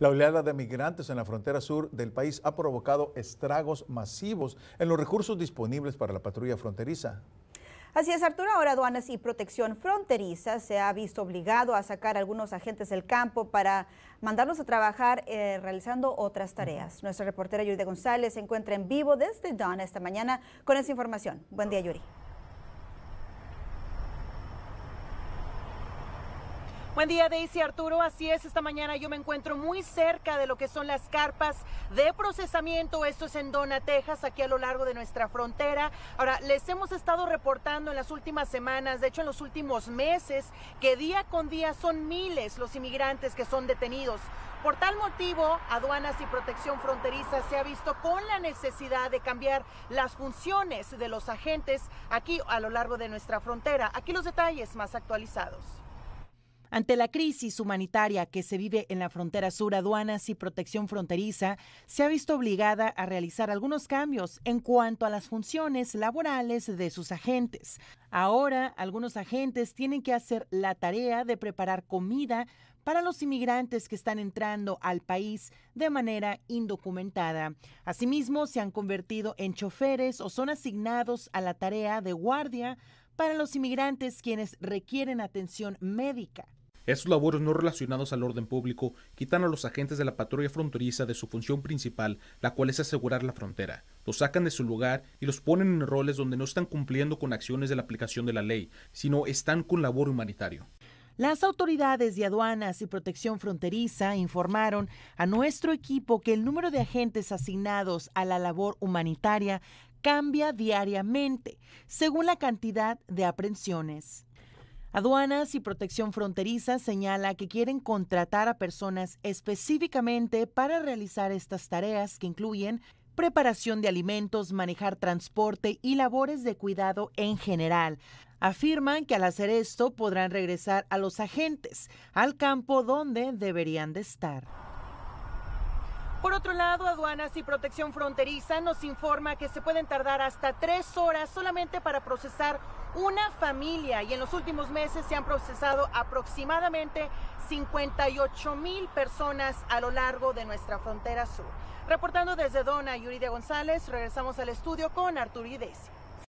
La oleada de migrantes en la frontera sur del país ha provocado estragos masivos en los recursos disponibles para la patrulla fronteriza. Así es, Arturo, ahora aduanas y protección fronteriza se ha visto obligado a sacar algunos agentes del campo para mandarlos a trabajar eh, realizando otras tareas. Nuestra reportera Yuri González se encuentra en vivo desde Don esta mañana con esa información. Buen día, Yuri. Buen día, Daisy Arturo. Así es, esta mañana yo me encuentro muy cerca de lo que son las carpas de procesamiento. Esto es en Dona, Texas, aquí a lo largo de nuestra frontera. Ahora, les hemos estado reportando en las últimas semanas, de hecho en los últimos meses, que día con día son miles los inmigrantes que son detenidos. Por tal motivo, Aduanas y Protección Fronteriza se ha visto con la necesidad de cambiar las funciones de los agentes aquí a lo largo de nuestra frontera. Aquí los detalles más actualizados. Ante la crisis humanitaria que se vive en la frontera sur, aduanas y protección fronteriza se ha visto obligada a realizar algunos cambios en cuanto a las funciones laborales de sus agentes. Ahora, algunos agentes tienen que hacer la tarea de preparar comida para los inmigrantes que están entrando al país de manera indocumentada. Asimismo, se han convertido en choferes o son asignados a la tarea de guardia para los inmigrantes quienes requieren atención médica. Estos labores no relacionados al orden público quitan a los agentes de la patrulla fronteriza de su función principal, la cual es asegurar la frontera. Los sacan de su lugar y los ponen en roles donde no están cumpliendo con acciones de la aplicación de la ley, sino están con labor humanitario. Las autoridades de aduanas y protección fronteriza informaron a nuestro equipo que el número de agentes asignados a la labor humanitaria cambia diariamente según la cantidad de aprehensiones. Aduanas y Protección Fronteriza señala que quieren contratar a personas específicamente para realizar estas tareas que incluyen preparación de alimentos, manejar transporte y labores de cuidado en general. Afirman que al hacer esto podrán regresar a los agentes al campo donde deberían de estar. Por otro lado, aduanas y protección fronteriza nos informa que se pueden tardar hasta tres horas solamente para procesar una familia y en los últimos meses se han procesado aproximadamente 58 mil personas a lo largo de nuestra frontera sur. Reportando desde Dona, Yuridia González, regresamos al estudio con Arturo Idesi.